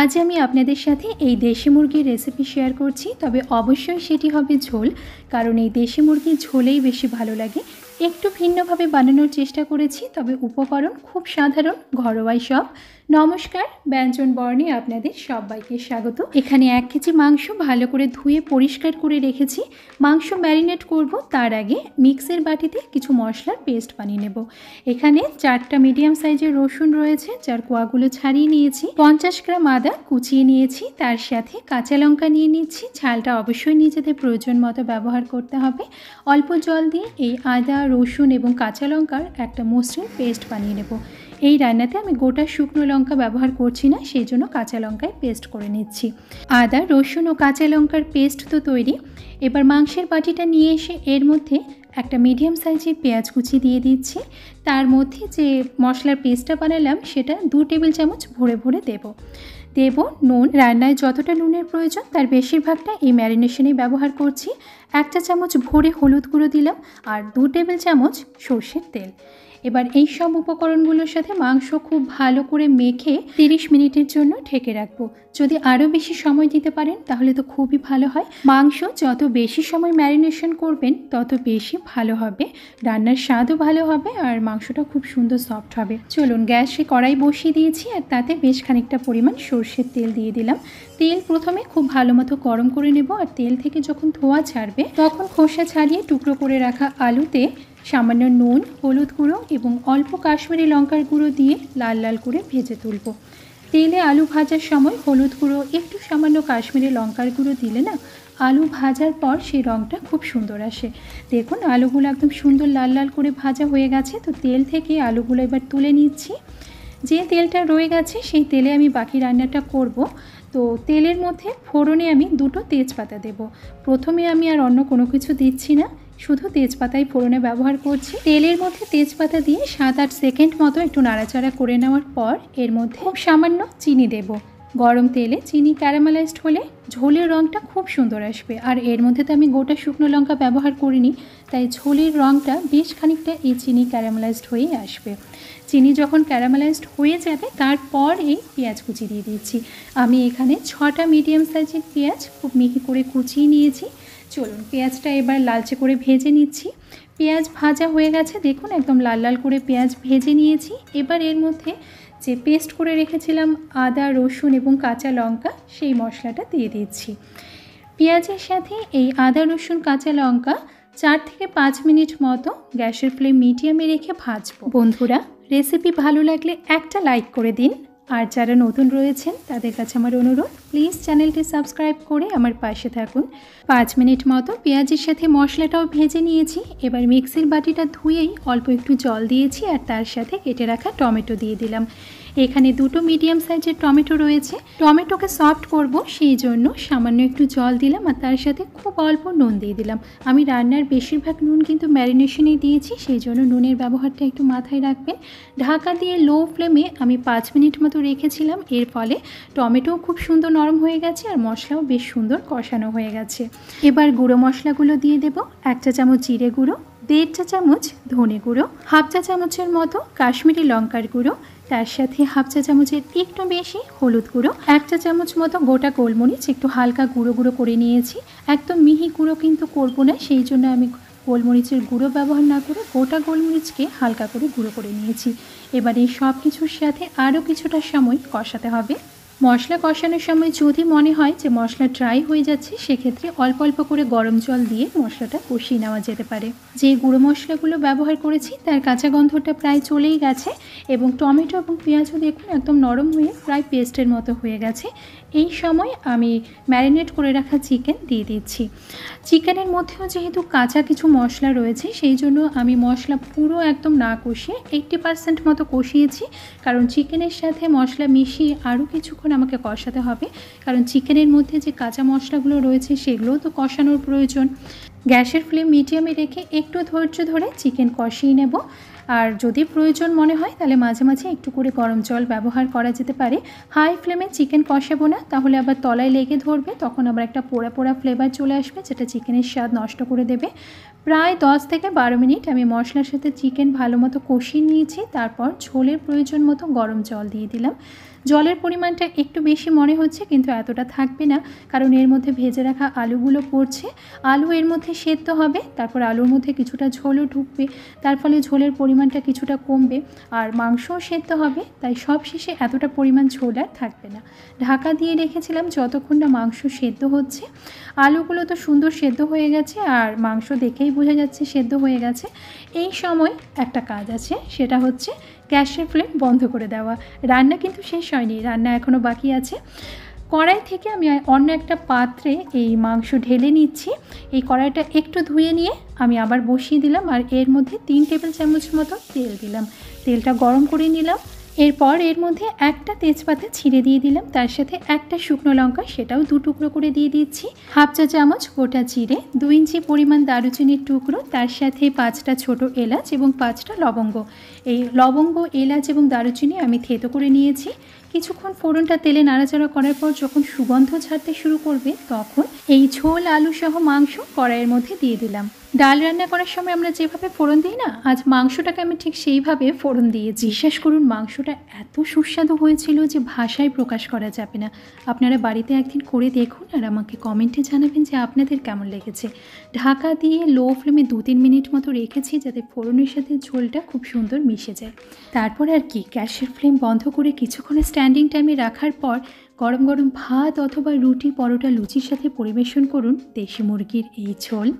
আজ আমি আপনাদের সাথে এই দেশি মুরগির রেসিপি শেয়ার করছি তবে অবশ্যই সেটি হবে ঝোল কারণ এই দেশি মুরগির ঝোলেই বেশি ভালো লাগে একটু ভিন্নভাবে বানানোর চেষ্টা করেছি তবে উপকরণ খুব সাধারণ ঘরোয়াই সব নমস্কার ব্যঞ্জন বর্ণে আপনাদের সবাইকে স্বাগত এখানে এক কেজি মাংস ভালো করে ধুয়ে পরিষ্কার করে রেখেছি মাংস ম্যারিনেট করব তার আগে মিক্সের বাটিতে কিছু মশলার পেস্ট বানিয়ে নেব এখানে চারটা মিডিয়াম সাইজের রসুন রয়েছে যার কোয়াগুলো ছাড়িয়ে নিয়েছি পঞ্চাশ গ্রাম আদা কুচিয়ে নিয়েছি তার সাথে কাঁচা লঙ্কা নিয়ে নিচ্ছি ঝালটা অবশ্যই নিজেদের প্রয়োজন মতো ব্যবহার করতে হবে অল্প জল দিয়ে এই আদা রসুন এবং কাঁচা লঙ্কার একটা মসৃণ পেস্ট বানিয়ে নেব এই রান্নাতে আমি গোটা শুকনো লঙ্কা ব্যবহার করছি না সেই জন্য কাঁচা লঙ্কায় পেস্ট করে নিচ্ছি আদা রসুন ও কাঁচা লঙ্কার পেস্ট তো তৈরি এবার মাংসের বাটিটা নিয়ে এসে এর মধ্যে একটা মিডিয়াম সাইজের পেঁয়াজ কুচি দিয়ে দিচ্ছি তার মধ্যে যে মশলার পেস্টটা বানালাম সেটা দু টেবিল চামচ ভরে ভরে দেব দেব নুন রান্নায় যতটা নুনের প্রয়োজন তার বেশিরভাগটা এই ম্যারিনেশনেই ব্যবহার করছি একটা চামচ ভরে হলুদ গুঁড়ো দিলাম আর দু টেবিল চামচ সর্ষের তেল এবার এই সব উপকরণগুলোর সাথে মাংস খুব ভালো করে মেখে 30 মিনিটের জন্য ঠেকে রাখবো যদি আরও বেশি সময় দিতে পারেন তাহলে তো খুবই ভালো হয় মাংস যত বেশি সময় ম্যারিনেশন করবেন তত বেশি ভালো হবে রান্নার স্বাদও ভালো হবে আর মাংসটা খুব সুন্দর সফট হবে চলুন গ্যাসে কড়াই বসিয়ে দিয়েছি আর তাতে বেশ খানিকটা পরিমাণ সর্ষের তেল দিয়ে দিলাম তেল প্রথমে খুব ভালো মতো গরম করে নেব আর তেল থেকে যখন ধোয়া ছাড়বে তখন খোসা ছাড়িয়ে টুকরো করে রাখা আলুতে সামান্য নুন হলুদ গুঁড়ো এবং অল্প কাশ্মীরি লঙ্কার গুঁড়ো দিয়ে লাল লাল করে ভেজে তুলব তেলে আলু ভাজার সময় হলুদ গুঁড়ো একটু সামান্য কাশ্মীরি লঙ্কার গুঁড়ো দিলে না আলু ভাজার পর সেই রঙটা খুব সুন্দর আসে দেখুন আলুগুলো একদম সুন্দর লাল লাল করে ভাজা হয়ে গেছে তো তেল থেকে আলুগুলো এবার তুলে নিচ্ছি যে তেলটা রয়ে গেছে সেই তেলে আমি বাকি রান্নাটা করব তো তেলের মধ্যে ফোড়নে আমি দুটো তেজপাতা দেব প্রথমে আমি আর অন্য কোনো কিছু দিচ্ছি না শুধু তেজপাতাই ফোড়নে ব্যবহার করছি তেলের মধ্যে তেজপাতা দিয়ে সাত আট সেকেন্ড মতো একটু নাড়াচাড়া করে নেওয়ার পর এর মধ্যে সামান্য চিনি দেবো গরম তেলে চিনি ক্যারামেলাইজড হলে ঝোলের রঙটা খুব সুন্দর আসবে আর এর মধ্যে তো আমি গোটা শুকনো লঙ্কা ব্যবহার করিনি তাই ঝোলের রঙটা বেশ খানিকটা এই চিনি ক্যারামেলাইজড হয়েই আসবে চিনি যখন ক্যারামেলাইজড হয়ে যাবে তারপর এই পেঁয়াজ কুচি দিয়ে দিয়েছি আমি এখানে ছটা মিডিয়াম সাইজের পেঁয়াজ খুব মিহি করে কুচিয়ে নিয়েছি চলুন পেঁয়াজটা এবার লালচে করে ভেজে নিচ্ছি পেঁয়াজ ভাজা হয়ে গেছে দেখুন একদম লাল লাল করে পেঁয়াজ ভেজে নিয়েছি এবার এর মধ্যে যে পেস্ট করে রেখেছিলাম আদা রসুন এবং কাঁচা লঙ্কা সেই মশলাটা দিয়ে দিচ্ছি পেঁয়াজের সাথে এই আদা রসুন কাঁচা লঙ্কা চার থেকে পাঁচ মিনিট মতো গ্যাসের ফ্লেম মিডিয়ামে রেখে ভাজবো বন্ধুরা রেসিপি ভালো লাগলে একটা লাইক করে দিন আর যারা নতুন রয়েছেন তাদের কাছে আমার অনুরোধ প্লিজ চ্যানেলটি সাবস্ক্রাইব করে আমার পাশে থাকুন পাঁচ মিনিট মতো পেঁয়াজের সাথে মশলাটাও ভেজে নিয়েছি এবার মিক্সির বাটিটা ধুয়েই অল্প একটু জল দিয়েছি আর তার সাথে কেটে রাখা টমেটো দিয়ে দিলাম এখানে দুটো মিডিয়াম সাইজের টমেটো রয়েছে টমেটোকে সফট করব সেই জন্য সামান্য একটু জল দিলাম আর তার সাথে খুব অল্প নুন দিয়ে দিলাম আমি রান্নার বেশিরভাগ নুন কিন্তু ম্যারিনেশনেই দিয়েছি সেই জন্য নুনের ব্যবহারটা একটু মাথায় রাখবেন ঢাকা দিয়ে লো ফ্লেমে আমি পাঁচ মিনিট মতো রেখেছিলাম এর ফলে টমেটোও খুব সুন্দর নরম হয়ে গেছে আর মশলাও বেশ সুন্দর কষানো হয়ে গেছে এবার গুঁড়ো মশলাগুলো দিয়ে দেব এক চা চামচ জিরে গুঁড়ো দেড় চা চামচ ধনে গুঁড়ো হাফ চা চামচের মতো কাশ্মীরি লঙ্কার গুঁড়ো তার সাথে হাফ চা চামচের একটু বেশি হলুদ গুঁড়ো এক চা চামচ মতো গোটা গোলমরিচ একটু হালকা গুঁড়ো গুঁড়ো করে নিয়েছি একদম মিহি গুঁড়ো কিন্তু করবো না সেই জন্য আমি গোলমরিচের গুঁড়ো ব্যবহার না করে গোটা গোলমরিচকে হালকা করে গুঁড়ো করে নিয়েছি এবার এই সব কিছুর সাথে আরও কিছুটা সময় কষাতে হবে মশলা কষানোর সময় যদি মনে হয় যে মশলা ড্রাই হয়ে যাচ্ছে সেক্ষেত্রে অল্প অল্প করে গরম জল দিয়ে মশলাটা কষিয়ে নেওয়া যেতে পারে যে গুঁড়ো মশলাগুলো ব্যবহার করেছি তার কাঁচা গন্ধটা প্রায় চলেই গেছে এবং টমেটো এবং পেঁয়াজও দেখুন একদম নরম হয়ে প্রায় পেস্টের মতো হয়ে গেছে এই সময় আমি ম্যারিনেট করে রাখা চিকেন দিয়ে দিচ্ছি চিকেনের মধ্যেও যেহেতু কাঁচা কিছু মশলা রয়েছে সেই জন্য আমি মশলা পুরো একদম না কষিয়ে এইট্টি পারসেন্ট মতো কষিয়েছি কারণ চিকেনের সাথে মশলা মিশিয়ে আরও কিছুক্ষণ আমাকে কষাতে হবে কারণ চিকেনের মধ্যে যে কাঁচা মশলাগুলো রয়েছে সেগুলোও তো কষানোর প্রয়োজন গ্যাসের ফ্লেম মিডিয়ামে রেখে একটু ধৈর্য ধরে চিকেন কষিয়ে নেব আর যদি প্রয়োজন মনে হয় তাহলে মাঝে মাঝে একটু করে গরম জল ব্যবহার করা যেতে পারে হাই ফ্লেমে চিকেন কষাবো না তাহলে আবার তলায় লেগে ধরবে তখন আবার একটা পোড়া পোড়া ফ্লেভার চলে আসবে যেটা চিকেনের স্বাদ নষ্ট করে দেবে প্রায় 10 থেকে বারো মিনিট আমি মশলার সাথে চিকেন ভালো মতো কষিয়ে নিয়েছি তারপর ঝোলের প্রয়োজন মতো গরম জল দিয়ে দিলাম জলের পরিমাণটা একটু বেশি মনে হচ্ছে কিন্তু এতটা থাকবে না কারণ এর মধ্যে ভেজে রাখা আলুগুলো পড়ছে আলু এর মধ্যে সেদ্ধ হবে তারপর আলুর মধ্যে কিছুটা ঝোলও ঢুকবে তার ফলে ঝোলের পরিমাণ পরিমাণটা কিছুটা কমবে আর মাংসও সেদ্ধ হবে তাই সব শেষে এতটা পরিমাণ ঝোল আর থাকবে না ঢাকা দিয়ে রেখেছিলাম যতক্ষণ না মাংস সেদ্ধ হচ্ছে আলুগুলো তো সুন্দর সেদ্ধ হয়ে গেছে আর মাংস দেখেই বোঝা যাচ্ছে সেদ্ধ হয়ে গেছে এই সময় একটা কাজ আছে সেটা হচ্ছে গ্যাসের ফ্লেম বন্ধ করে দেওয়া রান্না কিন্তু শেষ হয়নি রান্না এখনও বাকি আছে কড়াই থেকে আমি অন্য একটা পাত্রে এই মাংস ঢেলে নিচ্ছি এই কড়াইটা একটু ধুয়ে নিয়ে আমি আবার বসিয়ে দিলাম আর এর মধ্যে তিন টেবিল চামচ মতো তেল দিলাম তেলটা গরম করে নিলাম এরপর এর মধ্যে একটা তেজপাতা ছিঁড়ে দিয়ে দিলাম তার সাথে একটা শুকনো লঙ্কা সেটাও দু টুকরো করে দিয়ে দিচ্ছি হাফ চা চামচ গোটা জিরে দু ইঞ্চি পরিমাণ দারুচিনির টুকরো তার সাথে পাঁচটা ছোট এলাচ এবং পাঁচটা লবঙ্গ এই লবঙ্গ এলাচ এবং দারুচিনি আমি থেতো করে নিয়েছি কিছুক্ষণ ফোড়নটা তেলে নাড়াচাড়া করার পর যখন সুগন্ধ ছাড়তে শুরু করবে তখন এই ঝোল আলু সহ মাংস কড়াইয়ের মধ্যে দিয়ে দিলাম ডাল রান্না করার সময় আমরা যেভাবে ফোড়ন দিই না আজ মাংসটাকে আমি ঠিক সেইভাবে ফোড়ন দিয়েছি বিশ্বাস করুন মাংসটা এত সুস্বাদু হয়েছিল যে ভাষায় প্রকাশ করা যাবে না আপনারা বাড়িতে একদিন করে দেখুন আর আমাকে কমেন্টে জানাবেন যে আপনাদের কেমন লেগেছে ঢাকা দিয়ে লো ফ্লেমে দু তিন মিনিট মতো রেখেছি যাতে ফোড়নের সাথে ঝোলটা খুব সুন্দর মিশে যায় তারপর আর কি গ্যাসের ফ্লেম বন্ধ করে কিছুক্ষণ স্ট্যান্ডিং টাইমে রাখার পর গরম গরম ভাত অথবা রুটি পরোটা লুচির সাথে পরিবেশন করুন দেশি মুরগির এই ঝোল